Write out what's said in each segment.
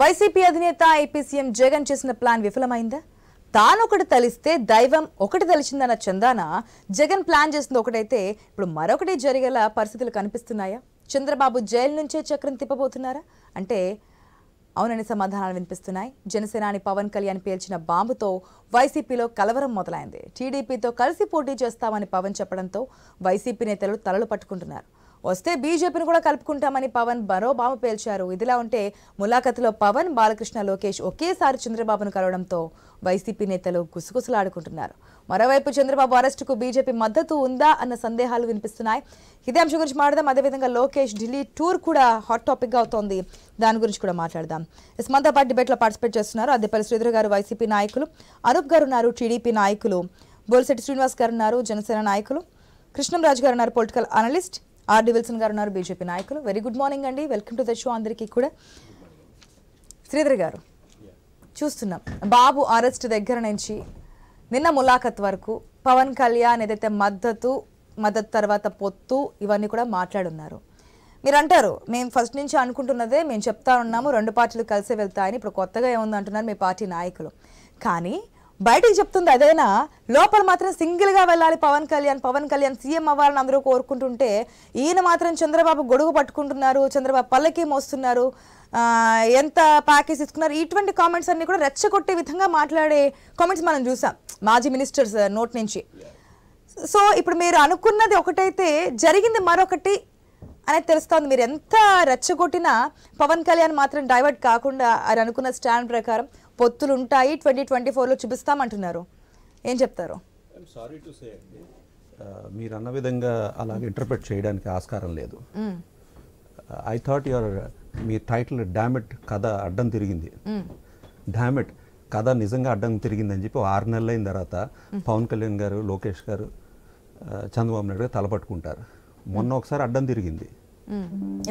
YCP అధినేత AP CM Jagan చేసిన plan విఫలమైందా తానొకటి తలిస్తే దైవం ఒకటి తలిచిందన్న చందాన జగన్ ప్లాన్ చేసింది ఒకటైతే ఇప్పుడు మరొకటి జరిగేల పరిస్థితులు కనిపిస్తున్నాయా చంద్రబాబు జైలు నుంచే చక్రం తిప్పబోతున్నారా అంటే అవునని సమాధానాలు వినిపిస్తున్నాయి జనసేనాని పవన్ కళ్యాణ్ పేల్చిన బాంబుతో వైసీపీలో కలవరం మొదలైంది టీడీపీతో కలిసి పోటీ చేస్తామని పవన్ చెప్పడంతో వైసీపీ నేతలు తలలు పట్టుకుంటున్నారు వస్తే బీజేపీని కూడా కలుపుకుంటామని పవన్ మరోబామ పేల్చారు ఇదిలా ఉంటే ములాఖత్లో పవన్ బాలకృష్ణ లోకేష్ ఒకేసారి చంద్రబాబును కలవడంతో వైసీపీ నేతలు గుసగుసలాడుకుంటున్నారు మరోవైపు చంద్రబాబు అరెస్టుకు బీజేపీ మద్దతు ఉందా అన్న సందేహాలు వినిపిస్తున్నాయి ఇదే అంశం గురించి మాట్లాడదాం అదేవిధంగా లోకేష్ ఢిల్లీ టూర్ కూడా హాట్ టాపిక్గా అవుతోంది దాని గురించి కూడా మాట్లాడదాం మనతో పార్టీ డిబేట్లో పార్టిసిపేట్ చేస్తున్నారు అద్దెపల్లి శ్రీధర్ గారు వైసీపీ నాయకులు అనూప్ గారు ఉన్నారు టీడీపీ నాయకులు బోల్సెట్టి శ్రీనివాస్ గారు ఉన్నారు జనసేన నాయకులు కృష్ణంరాజు గారు ఉన్నారు పొలిటికల్ అనలిస్ట్ ఆర్డి విల్సన్ గారు ఉన్నారు బీజేపీ నాయకులు వెరీ గుడ్ మార్నింగ్ అండి వెల్కమ్ టు ద షో అందరికీ కూడా శ్రీధర్ గారు చూస్తున్నాం బాబు అరెస్ట్ దగ్గర నుంచి నిన్న ములాఖత్ వరకు పవన్ కళ్యాణ్ ఏదైతే మద్దతు మద్దతు తర్వాత పొత్తు ఇవన్నీ కూడా మాట్లాడున్నారు మీరు అంటారు మేము ఫస్ట్ నుంచి అనుకుంటున్నదే మేము చెప్తా ఉన్నాము రెండు పార్టీలు కలిసి వెళ్తాయని ఇప్పుడు కొత్తగా ఏముంది అంటున్నారు మీ పార్టీ నాయకులు కానీ బయటికి చెప్తుంది అదేనా లోపల మాత్రం సింగిల్గా వెళ్ళాలి పవన్ కళ్యాణ్ పవన్ కళ్యాణ్ సీఎం అవ్వాలని అందరూ కోరుకుంటుంటే ఈయన మాత్రం చంద్రబాబు గొడుగు పట్టుకుంటున్నారు చంద్రబాబు పల్లకి మోస్తున్నారు ఎంత ప్యాకేజ్ ఇస్తున్నారు ఇటువంటి కామెంట్స్ అన్ని కూడా రెచ్చగొట్టే విధంగా మాట్లాడే కామెంట్స్ మనం చూసాం మాజీ మినిస్టర్స్ నోట్ నుంచి సో ఇప్పుడు మీరు అనుకున్నది ఒకటైతే జరిగింది మరొకటి అనేది తెలుస్తుంది మీరు ఎంత రెచ్చగొట్టినా పవన్ కళ్యాణ్ మాత్రం డైవర్ట్ కాకుండా ఆయన అనుకున్న స్టాండ్ ప్రకారం పొత్తులు ఉంటాయి ట్వంటీ ట్వంటీ ఫోర్లో చూపిస్తామంటున్నారు ఏం చెప్తారు సారీ మీరు అన్న విధంగా అలాగే ఇంటర్ప్రిట్ చేయడానికి ఆస్కారం లేదు ఐ థాట్ యువర్ మీ టైటిల్ డామెట్ కథ అడ్డం తిరిగింది డామెట్ కథ నిజంగా అడ్డం తిరిగింది అని చెప్పి ఆరు నెలలు అయిన తర్వాత పవన్ కళ్యాణ్ గారు లోకేష్ గారు చంద్రబాబు నాయుడు గారు తలపట్టుకుంటారు మొన్న ఒకసారి అడ్డం తిరిగింది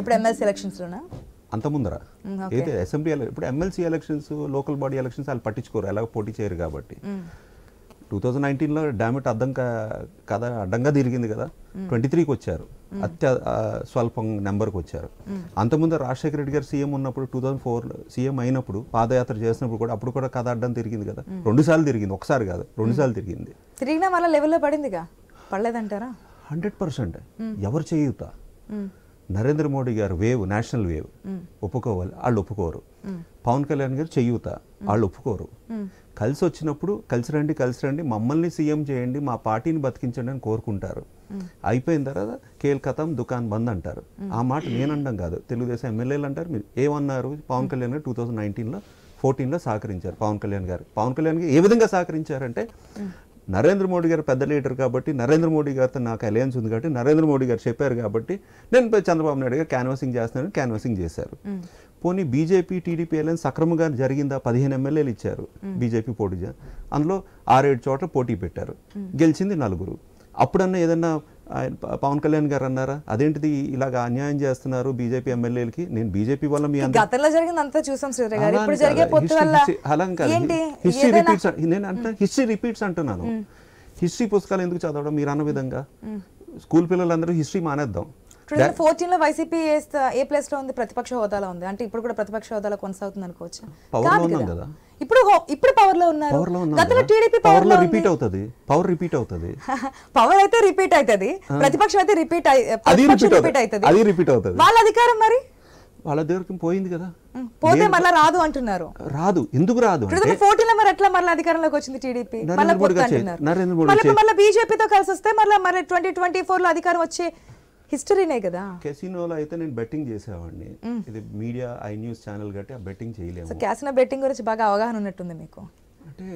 ఇప్పుడు ఎమ్మెల్సీ ఎలక్షన్స్లోనా అంత ముందర అయితే అసెంబ్లీ ఇప్పుడు MLC elections local body elections వాళ్ళు పట్టించుకోరు ఎలా పోటీ చేయరు కాబట్టి టూ థౌజండ్ నైన్టీన్లో డామిట్ అడ్డం కథ అడ్డంగా తిరిగింది కదా ట్వంటీ త్రీకి వచ్చారు అత్య స్వల్పం నెంబర్కి వచ్చారు అంతకుముందు రాజశేఖర రెడ్డి గారు సీఎం ఉన్నప్పుడు టూ థౌజండ్ ఫోర్ సీఎం అయినప్పుడు పాదయాత్ర చేసినప్పుడు కూడా అప్పుడు కూడా కథ అడ్డం తిరిగింది కదా రెండు సార్లు తిరిగింది ఒకసారి కాదు రెండు సార్లు తిరిగింది తిరిగిన మళ్ళీ లెవెల్లో పడిందిగా పడలేదంటారా హండ్రెడ్ పర్సెంట్ ఎవరు చేయుతా నరేంద్ర మోడీ గారు వేవ్ నేషనల్ వేవ్ ఒప్పుకోవాలి వాళ్ళు ఒప్పుకోరు పవన్ కళ్యాణ్ గారు చెయ్యూత వాళ్ళు ఒప్పుకోరు కలిసి వచ్చినప్పుడు కలిసి రండి కలిసి రండి మమ్మల్ని సీఎం చేయండి మా పార్టీని బతికించండి అని కోరుకుంటారు అయిపోయిన తర్వాత కేల్ కథం దుకాన్ బంద్ అంటారు ఆ మాట నేనండం కాదు తెలుగుదేశం ఎమ్మెల్యేలు అంటారు మీరు ఏమన్నారు పవన్ కళ్యాణ్ గారు టూ థౌజండ్ నైన్టీన్లో ఫోర్టీన్లో సహకరించారు పవన్ కళ్యాణ్ గారు పవన్ కళ్యాణ్ గారు ఏ విధంగా సహకరించారంటే నరేంద్ర మోడీ గారు పెద్ద లీడర్ కాబట్టి నరేంద్ర మోడీ గారితో నాకు అలయన్స్ ఉంది కాబట్టి నరేంద్ర మోడీ గారు చెప్పారు కాబట్టి నేను చంద్రబాబు నాయుడు గారు క్యాన్వాసింగ్ చేస్తున్నాను క్యాన్వాసింగ్ చేశారు పోనీ బీజేపీ టీడీపీ అలయన్స్ సక్రమంగా జరిగిందా పదిహేను ఎమ్మెల్యేలు ఇచ్చారు బీజేపీ పోటీ అందులో ఆరేడు చోట్ల పోటీ పెట్టారు గెలిచింది నలుగురు అప్పుడన్నా ఏదన్నా పవన్ కళ్యాణ్ గారు అన్నారా అదేంటిది ఇలాగ అన్యాయం చేస్తున్నారు బీజేపీ ఎమ్మెల్యేలకి నేను బీజేపీ వల్ల మీ గతంలో జరిగిందంతా చూసాం హిస్టరీ రిపీట్స్ హిస్టరీ అంటున్నాను హిస్టరీ పుస్తకాలు ఎందుకు చదవడం మీరు అన్న విధంగా స్కూల్ పిల్లలందరూ హిస్టరీ మానేద్దాం లో వైసీపీ ఏ ప్లేస్ లో ఉంది ప్రతిపక్ష హోదాలో ఉంది అంటే ఇప్పుడు కూడా ప్రతిపక్ష హోదాలో కొనసాగుతుంది అనుకోవచ్చు కదా ఇప్పుడు ఇప్పుడు పవర్ లో ఉన్నారు గతంలో టీడీపీ పవర్ లో రిపీట్ అవుతుంది పవర్ రిపీట్ అవుతుంది పవర్ అయితే రిపీట్ అవుతుంది ప్రతిపక్షం అయితే రిపీట్ అది రిపీట్ అవుతుంది అది రిపీట్ అవుతుంది వాళ్ళ అధికారం మరి వాళ్ళ దగ్గరికి పోయింది కదా పోతే మళ్ళీ రాదు అంటున్నారు రాదు ఎందుకు రాదు పోటీలో మరి ఎట్లా మళ్ళీ అధికారంలోకి వచ్చింది టీడీపీ మళ్ళీ మోడీ బీజేపీతో కలిసి వస్తే మళ్ళీ మరి ట్వంటీ ట్వంటీ ఫోర్ లో అధికారం వచ్చే హిస్టరీనే కదా కెసినోలో అయితే నేను బెట్టింగ్ చేసేవాడిని ఇది మీడియా ఐ న్యూస్ ఛానల్ గట్టి ఆ బెట్టింగ్ చేయలేము క్యాసినో బెట్టింగ్ గురించి బాగా అవగాహన ఉన్నట్టుంది మీకు అంటే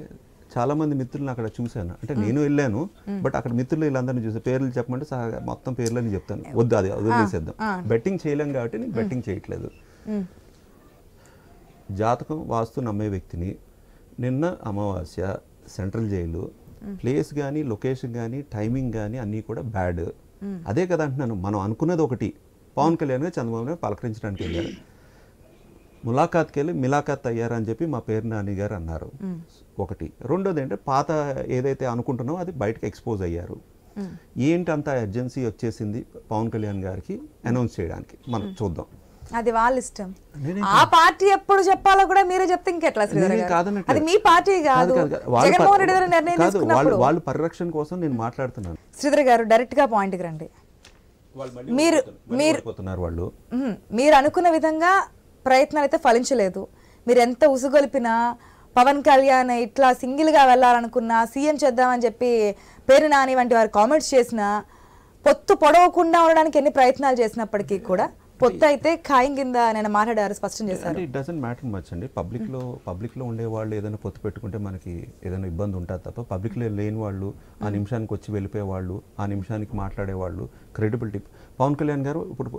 చాలా మంది మిత్రులను అక్కడ చూశాను అంటే నేను వెళ్ళాను బట్ అక్కడ మిత్రులు వీళ్ళందరినీ చూసే పేర్లు చెప్పమంటే మొత్తం పేర్లని చెప్తాను వద్దు అది వదిలేసేద్దాం బెట్టింగ్ చేయలేం కాబట్టి నేను బెట్టింగ్ చేయట్లేదు జాతకం వాస్తు నమ్మే వ్యక్తిని నిన్న అమావాస్య సెంట్రల్ జైలు ప్లేస్ కానీ లొకేషన్ కానీ టైమింగ్ కానీ అన్నీ కూడా బ్యాడ్ అదే కదా అంటున్నాను మనం అనుకున్నది ఒకటి పవన్ కళ్యాణ్ గారు చంద్రబాబు నాయుడు పలకరించడానికి వెళ్ళారు ములాఖాత్కి వెళ్ళి మిలాఖాత్ అయ్యారని చెప్పి మా పేరు నాని గారు అన్నారు ఒకటి రెండోది ఏంటంటే పాత ఏదైతే అనుకుంటున్నామో అది బయటకు ఎక్స్పోజ్ అయ్యారు ఏంటంత ఎర్జెన్సీ వచ్చేసింది పవన్ కళ్యాణ్ గారికి అనౌన్స్ చేయడానికి మనం చూద్దాం అది వాళ్ళ ఇష్టం ఆ పార్టీ ఎప్పుడు చెప్పాలో కూడా మీరే చెప్తే ఇంకెట్లా అది మీ పార్టీ కాదు జగన్మోహన్ రెడ్డి గారు నిర్ణయం తీసుకున్నప్పుడు వాళ్ళు పరిరక్షణ కోసం నేను మాట్లాడుతున్నాను శ్రీధర్ గారు డైరెక్ట్ గా పాయింట్ కి రండి మీరు మీరు వాళ్ళు మీరు అనుకున్న విధంగా ప్రయత్నాలు అయితే ఫలించలేదు మీరు ఎంత ఉసుగొలిపినా పవన్ కళ్యాణ్ ఇట్లా సింగిల్గా వెళ్ళాలనుకున్నా సీఎం చేద్దామని చెప్పి పేరు నాని వంటి వారు కామెంట్స్ చేసినా పొత్తు పొడవకుండా ఉండడానికి ఎన్ని ప్రయత్నాలు చేసినప్పటికీ కూడా పొత్తు అయితే ఖాయం కింద నేను మాట్లాడారు స్పష్టం చేశారు ఇట్ డజంట్ మ్యాటర్ మచ్ అండి పబ్లిక్లో పబ్లిక్లో ఉండే వాళ్ళు ఏదైనా పొత్తు పెట్టుకుంటే మనకి ఏదైనా ఇబ్బంది ఉంటుంది తప్ప పబ్లిక్లో లేని వాళ్ళు ఆ నిమిషానికి వచ్చి వెళ్ళిపోయే వాళ్ళు ఆ నిమిషానికి మాట్లాడే వాళ్ళు క్రెడిబిలిటీ పవన్ కళ్యాణ్ గారు ఇప్పుడు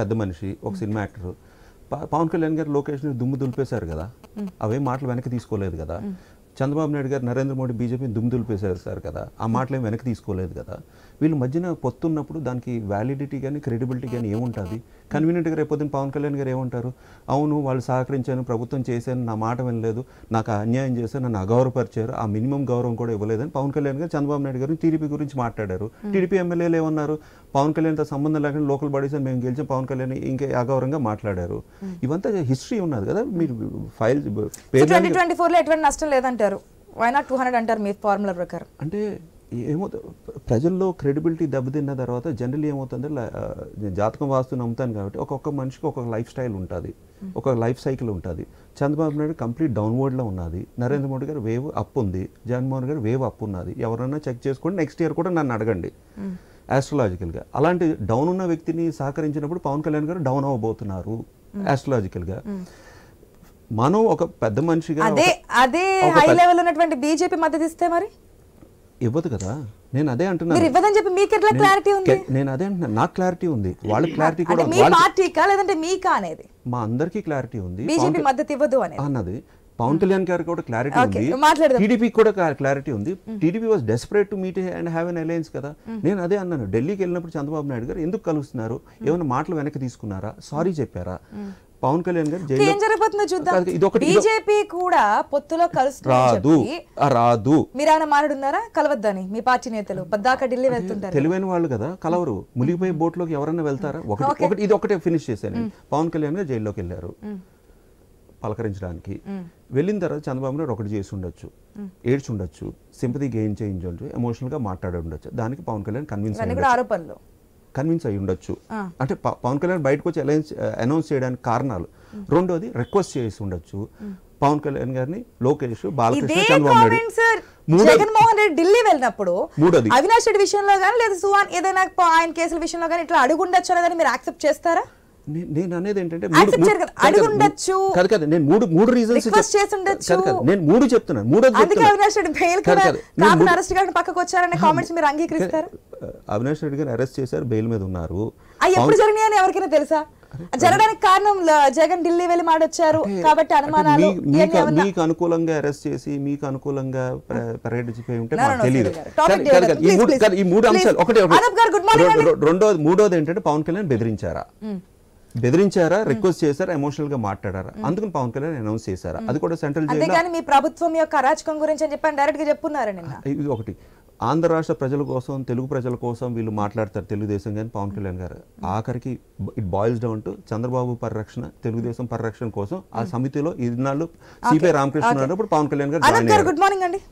పెద్ద మనిషి ఒక సినిమా యాక్టర్ పవన్ కళ్యాణ్ గారు లొకేషన్ దుమ్ము దులిపేశారు కదా అవే మాటలు వెనక్కి తీసుకోలేదు కదా చంద్రబాబు నాయుడు గారు నరేంద్ర మోడీ బీజేపీని దుమ్ము దులిపేశారు సార్ కదా ఆ మాటలేం వెనక్కి తీసుకోలేదు కదా వీళ్ళు మధ్యన పొత్తున్నప్పుడు దానికి వ్యాలిడిటీ కానీ క్రెడిబిలిటీ కానీ ఏముంటుంది కన్వీనియంట్గా రేపొద్దున పవన్ కళ్యాణ్ గారు ఏమంటారు అవును వాళ్ళు సహకరించాను ప్రభుత్వం చేశాను నా మాట వినలేదు నాకు అన్యాయం చేశారు నన్ను అగౌరవపరిచారు ఆ మినిమం గౌరవం కూడా ఇవ్వలేదని పవన్ కళ్యాణ్ గారు చంద్రబాబు నాయుడు గారు టీడీపీ గురించి మాట్లాడారు టీడీపీ ఎమ్మెల్యేలు ఏమన్నారు పవన్ కళ్యాణ్తో సంబంధం లేకుండా లోకల్ బాడీస్ మేము గెలిచిన పవన్ కళ్యాణ్ ఇంకా అగౌరవంగా మాట్లాడారు ఇవంతా హిస్టరీ ఉన్నది కదా మీరు ఫైల్ ట్వంటీ ఫోర్లో ఎటువంటి నష్టం లేదంటారు వై నాట్ టూ హండ్రెడ్ అంటారు మీ ఫార్ములా ప్రకారం అంటే ఏమో ప్రజల్లో క్రెడిబిలిటీ దెబ్బతిన్న తర్వాత జనరల్ ఏమవుతుంది నేను జాతకం వాస్తు నమ్ముతాను కాబట్టి ఒక్కొక్క మనిషికి ఒక్కొక్క లైఫ్ స్టైల్ ఉంటుంది ఒక లైఫ్ సైకిల్ ఉంటుంది చంద్రబాబు నాయుడు కంప్లీట్ డౌన్వర్డ్లో ఉన్నది నరేంద్ర మోడీ గారు వేవ్ అప్ ఉంది జగన్మోహన్ గారు వేవ్ అప్ ఉన్నది ఎవరైనా చెక్ చేసుకోండి నెక్స్ట్ ఇయర్ కూడా నన్ను అడగండి యాస్ట్రలాజికల్గా అలాంటి డౌన్ ఉన్న వ్యక్తిని సహకరించినప్పుడు పవన్ కళ్యాణ్ గారు డౌన్ అవ్వబోతున్నారు యాస్ట్రలాజికల్గా మనం ఒక పెద్ద మనిషిగా అదే అదే హై లెవెల్ ఉన్నటువంటి బీజేపీ మద్దతు ఇస్తే మరి ఇవ్వదు కదా నేను అదే అంటున్నాను చెప్పి మీకు క్లారిటీ ఉంది నేను అదే అంటున్నా నాకు క్లారిటీ ఉంది వాళ్ళ క్లారిటీ కూడా మీ పార్టీకా లేదంటే మీకా అనేది మా అందరికీ క్లారిటీ ఉంది బీజేపీ మద్దతు ఇవ్వదు అని అన్నది పవన్ కళ్యాణ్ గారు కూడా క్లారిటీ ఉంది టీడీపీ కూడా క్లారిటీ ఉంది TDP was desperate to meet and have an alliance కదా నేను అదే అన్నాను ఢిల్లీకి వెళ్ళినప్పుడు చంద్రబాబు నాయుడు గారు ఎందుకు కలుస్తున్నారు ఏమైనా మాటలు వెనక్కి తీసుకున్నారా సారీ చెప్పారా పవన్ కళ్యాణ్ గారు ఏం జరగబోతుందో చూద్దాం బీజేపీ కూడా పొత్తులో కలుసు రాదు రాదు మీరు ఆయన మారుడున్నారా కలవద్దని మీ పార్టీ నేతలు పద్దాక ఢిల్లీ వెళ్తుంటారు తెలివైన వాళ్ళు కదా కలవరు మునిగిపోయి బోట్ లోకి ఎవరైనా వెళ్తారా ఒకటి ఒకటి ఇది ఒకటే ఫినిష్ చేశాను పవన్ కళ్యాణ్ గారు జైల్లోకి వెళ్ళారు పలకరించడానికి వెళ్ళిన తర్వాత చంద్రబాబు నాయుడు ఒకటి చేసి ఉండొచ్చు ఏడ్చి ఉండొచ్చు సింపతి గెయిన్ చేయించు ఎమోషనల్ గా మాట్లాడి ఉండొచ్చు దానికి పవన్ కళ్యాణ్ కన్విన్స్ ఆరోపణలు కన్విన్స్ అయి ఉండొచ్చు అంటే పవన్ కళ్యాణ్ బయటకు వచ్చి అలయన్స్ అనౌన్స్ చేయడానికి కారణాలు రెండోది రిక్వెస్ట్ చేసి ఉండొచ్చు పవన్ కళ్యాణ్ గారిని లోకేష్ బాలకృష్ణ చంద్రబాబు నాయుడు జగన్మోహన్ రెడ్డి ఢిల్లీ వెళ్ళినప్పుడు అవినాష్ రెడ్డి విషయంలో కానీ లేదా సువాన్ ఏదైనా ఆయన కేసుల విషయంలో కానీ ఇట్లా అడుగుండొచ్చు అనేది మీరు యాక్సెప్ట్ చేస్తారా నేను అనేది ఏంటంటే కాదు కాదు నేను మూడు మూడు రీజన్స్ నేను మూడు చెప్తున్నాను మూడో అవినాష్ రెడ్డి గారిని పక్కకు వచ్చారనే కామెంట్స్ మీరు అంగీకరిస్తారు అవినాష్ రెడ్డి గారు అరెస్ట్ చేశారు బెయిల్ మీద ఉన్నారు అవి జరిగినాయని ఎవరికైనా తెలుసా జరగడానికి కారణం జగన్ ఢిల్లీ వెళ్ళి మాడొచ్చారు కాబట్టి అనుమానాలు మీకు అనుకూలంగా అరెస్ట్ చేసి మీకు అనుకూలంగా పరేడ్ ఉంటే తెలియదు ఈ మూడు అంశాలు రెండోది మూడోది ఏంటంటే పవన్ కళ్యాణ్ బెదిరించారా బెదిరించారా రిక్వెస్ట్ చేశారా ఎమోషనల్ గా మాట్లాడారా అందుకని పవన్ కళ్యాణ్ అనౌన్స్ చేశారా అది కూడా సెంట్రల్ మీ ప్రభుత్వం యొక్క అరాచకం గురించి అని చెప్పాను డైరెక్ట్ గా చెప్పున్నారు ఇది ఒకటి ఆంధ్ర రాష్ట్ర ప్రజల కోసం తెలుగు ప్రజల కోసం వీళ్ళు మాట్లాడతారు తెలుగుదేశం కానీ పవన్ కళ్యాణ్ గారు ఆఖరికి it boils down to Chandrababu పరిరక్షణ తెలుగుదేశం పరిరక్షణ కోసం ఆ సమితిలో ఇన్నాళ్ళు సిపిఐ రామకృష్ణ ఇప్పుడు పవన్ కళ్యాణ్ గారు గుడ్ మార్నింగ్ అండి